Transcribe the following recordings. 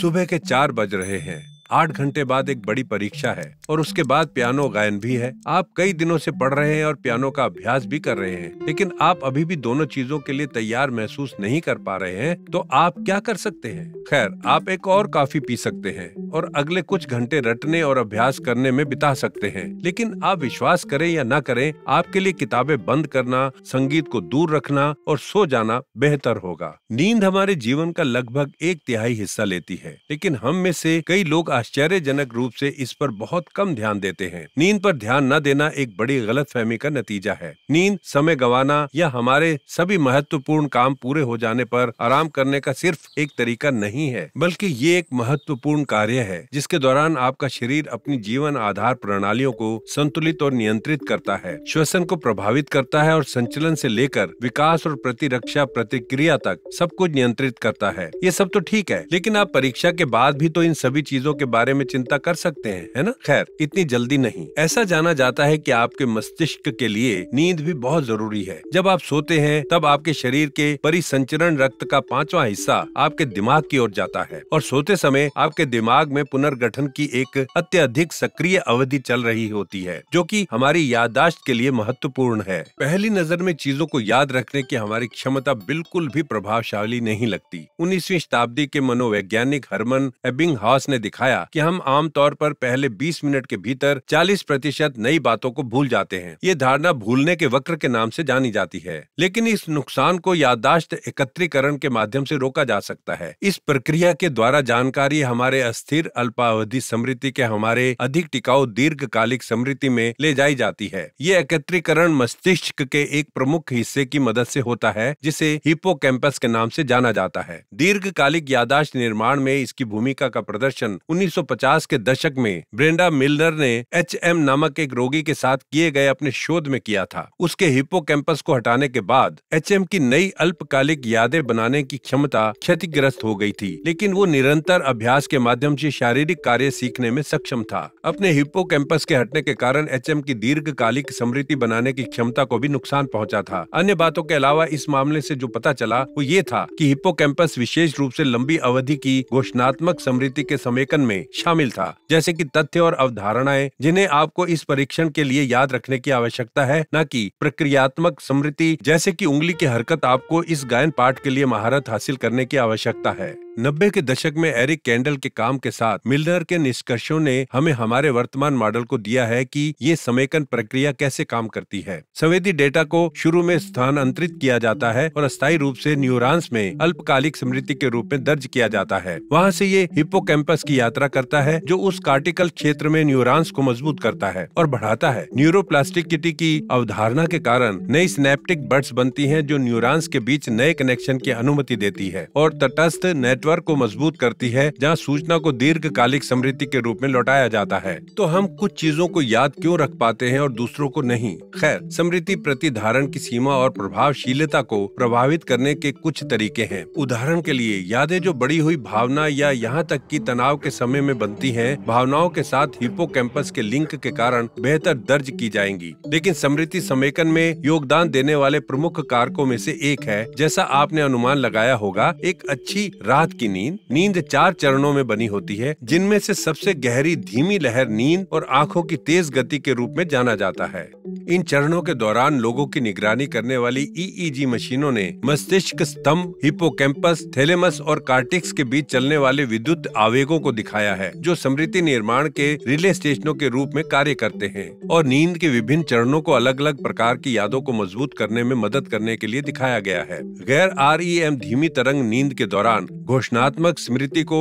सुबह के चार बज रहे हैं आठ घंटे बाद एक बड़ी परीक्षा है और उसके बाद पियानो गायन भी है आप कई दिनों से पढ़ रहे हैं और पियानो का अभ्यास भी कर रहे हैं लेकिन आप अभी भी दोनों चीजों के लिए तैयार महसूस नहीं कर पा रहे हैं तो आप क्या कर सकते हैं खैर आप एक और काफी पी सकते हैं और अगले कुछ घंटे रटने और अभ्यास करने में बिता सकते हैं लेकिन आप विश्वास करें या न करें आपके लिए किताबें बंद करना संगीत को दूर रखना और सो जाना बेहतर होगा नींद हमारे जीवन का लगभग एक तिहाई हिस्सा लेती है लेकिन हम में से कई लोग आश्चर्यजनक रूप से इस पर बहुत कम ध्यान देते हैं नींद पर ध्यान न देना एक बड़ी गलत फहमी का नतीजा है नींद समय गंवाना या हमारे सभी महत्वपूर्ण काम पूरे हो जाने पर आराम करने का सिर्फ एक तरीका नहीं है बल्कि ये एक महत्वपूर्ण कार्य है जिसके दौरान आपका शरीर अपनी जीवन आधार प्रणालियों को संतुलित और नियंत्रित करता है श्वसन को प्रभावित करता है और संचलन से लेकर विकास और प्रतिरक्षा प्रतिक्रिया तक सब कुछ नियंत्रित करता है ये सब तो ठीक है लेकिन आप परीक्षा के बाद भी तो इन सभी चीजों के बारे में चिंता कर सकते हैं है ना खैर इतनी जल्दी नहीं ऐसा जाना जाता है कि आपके मस्तिष्क के लिए नींद भी बहुत जरूरी है जब आप सोते हैं तब आपके शरीर के परिसंचरण रक्त का पांचवा हिस्सा आपके दिमाग की ओर जाता है और सोते समय आपके दिमाग में पुनर्गठन की एक अत्यधिक सक्रिय अवधि चल रही होती है जो की हमारी याददाश्त के लिए महत्वपूर्ण है पहली नजर में चीजों को याद रखने की हमारी क्षमता बिल्कुल भी प्रभावशाली नहीं लगती उन्नीसवी शताब्दी के मनोवैज्ञानिक हरमन एबिंग हाउस ने दिखाया बताया कि हम आमतौर पर पहले 20 मिनट के भीतर 40 प्रतिशत नई बातों को भूल जाते हैं ये धारणा भूलने के वक्र के नाम से जानी जाती है लेकिन इस नुकसान को यादाश्त एकत्रीकरण के माध्यम से रोका जा सकता है इस प्रक्रिया के द्वारा जानकारी हमारे अस्थिर अल्पावधि स्मृति के हमारे अधिक टिकाऊ दीर्घकालिक स्मृति में ले जाई जाती है ये एकत्रीकरण मस्तिष्क के एक प्रमुख हिस्से की मदद से होता है जिसे हिपो के नाम से जाना जाता है दीर्घकालिक यादाश्त निर्माण में इसकी भूमिका का प्रदर्शन उन्नीस 1950 के दशक में ब्रेंडा मिलनर ने एच नामक एक रोगी के साथ किए गए अपने शोध में किया था उसके हिपो को हटाने के बाद एच की नई अल्पकालिक यादें बनाने की क्षमता क्षतिग्रस्त हो गई थी लेकिन वो निरंतर अभ्यास के माध्यम से शारीरिक कार्य सीखने में सक्षम था अपने हिपो के हटने के कारण एच की दीर्घकालिक स्मृति बनाने की क्षमता को भी नुकसान पहुँचा था अन्य बातों के अलावा इस मामले ऐसी जो पता चला वो ये था की हिप्पो विशेष रूप ऐसी लंबी अवधि की घोषणात्मक स्मृति के समेकन में में शामिल था जैसे कि तथ्य और अवधारणाएं जिन्हें आपको इस परीक्षण के लिए याद रखने की आवश्यकता है न कि प्रक्रियात्मक स्मृति जैसे कि उंगली की हरकत आपको इस गायन पाठ के लिए महारत हासिल करने की आवश्यकता है नब्बे के दशक में एरिक कैंडल के काम के साथ मिलनर के निष्कर्षों ने हमें हमारे वर्तमान मॉडल को दिया है कि ये समेकन प्रक्रिया कैसे काम करती है संवेदी डेटा को शुरू में स्थानांतरित किया जाता है और अस्थायी रूप से न्यूरॉन्स में अल्पकालिक स्मृति के रूप में दर्ज किया जाता है वहाँ से ये कैंपस की यात्रा करता है जो उस कार्टिकल क्षेत्र में न्यूरॉन्स को मजबूत करता है और बढ़ाता है प्लास्टिकिटी की अवधारणा के कारण नई स्नेप्टिक बर्ड्स बनती है जो न्यूरॉन्स के बीच नए कनेक्शन की अनुमति देती है और तटस्थ नेटवर्क नेटवर्क को मजबूत करती है जहाँ सूचना को दीर्घकालिक समृद्धि के रूप में लौटाया जाता है तो हम कुछ चीजों को याद क्यों रख पाते हैं और दूसरों को नहीं खैर समृद्धि प्रतिधारण की सीमा और प्रभावशीलता को प्रभावित करने के कुछ तरीके हैं उदाहरण के लिए यादें जो बड़ी हुई भावना या यहाँ तक की तनाव के समय में बनती है भावनाओं के साथ कैंपस के लिंक के कारण बेहतर दर्ज की जाएंगी लेकिन समृद्धि समेकन में योगदान देने वाले प्रमुख कारकों में से एक है जैसा आपने अनुमान लगाया होगा एक अच्छी रात की नींद नींद चार चरणों में बनी होती है जिनमें से सबसे गहरी धीमी लहर नींद और आंखों की तेज गति के रूप में जाना जाता है इन चरणों के दौरान लोगों की निगरानी करने वाली ईईजी e e मशीनों ने मस्तिष्क स्तंभ हिपोकैम्पस थेलेमस और कार्टिक्स के बीच चलने वाले विद्युत आवेगों को दिखाया है जो स्मृति निर्माण के रिले स्टेशनों के रूप में कार्य करते हैं और नींद के विभिन्न चरणों को अलग अलग प्रकार की यादों को मजबूत करने में मदद करने के लिए दिखाया गया है गैर आर e धीमी तरंग नींद के दौरान घोषणात्मक स्मृति को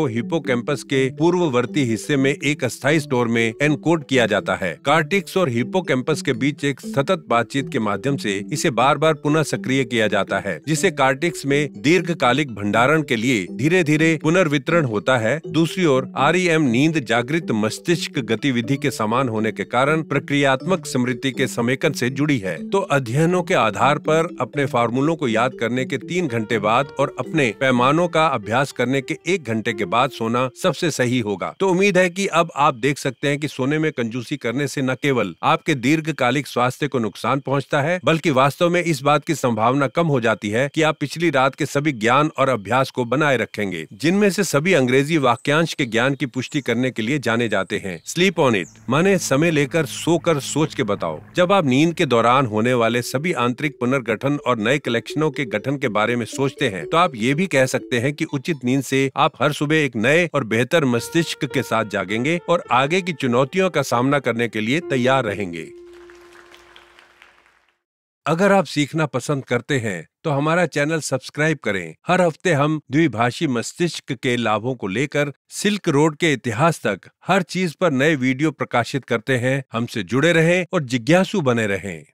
कैंपस के पूर्ववर्ती हिस्से में एक अस्थायी स्टोर में एनकोड किया जाता है कार्टिक्स और कैंपस के बीच एक सतत बातचीत के माध्यम से इसे बार बार पुनः सक्रिय किया जाता है जिसे कार्टिक्स में दीर्घकालिक भंडारण के लिए धीरे धीरे पुनर्वितरण होता है दूसरी ओर आर नींद जागृत मस्तिष्क गतिविधि के समान होने के कारण प्रक्रियात्मक स्मृति के समेकन से जुड़ी है तो अध्ययनों के आधार पर अपने फार्मूलों को याद करने के तीन घंटे बाद और अपने पैमानों का अभ्यास अभ्यास करने के एक घंटे के बाद सोना सबसे सही होगा तो उम्मीद है कि अब आप देख सकते हैं कि सोने में कंजूसी करने से न केवल आपके दीर्घकालिक स्वास्थ्य को नुकसान पहुंचता है बल्कि वास्तव में इस बात की संभावना कम हो जाती है कि आप पिछली रात के सभी ज्ञान और अभ्यास को बनाए रखेंगे जिनमें से सभी अंग्रेजी वाक्यांश के ज्ञान की पुष्टि करने के लिए जाने जाते हैं स्लीप ऑन इट माने समय लेकर सोकर सोच के बताओ जब आप नींद के दौरान होने वाले सभी आंतरिक पुनर्गठन और नए कलेक्शनों के गठन के बारे में सोचते हैं तो आप ये भी कह सकते हैं कि उचित सुरक्षित नींद से आप हर सुबह एक नए और बेहतर मस्तिष्क के साथ जागेंगे और आगे की चुनौतियों का सामना करने के लिए तैयार रहेंगे अगर आप सीखना पसंद करते हैं तो हमारा चैनल सब्सक्राइब करें हर हफ्ते हम द्विभाषी मस्तिष्क के लाभों को लेकर सिल्क रोड के इतिहास तक हर चीज पर नए वीडियो प्रकाशित करते हैं हमसे जुड़े रहें और जिज्ञासु बने रहें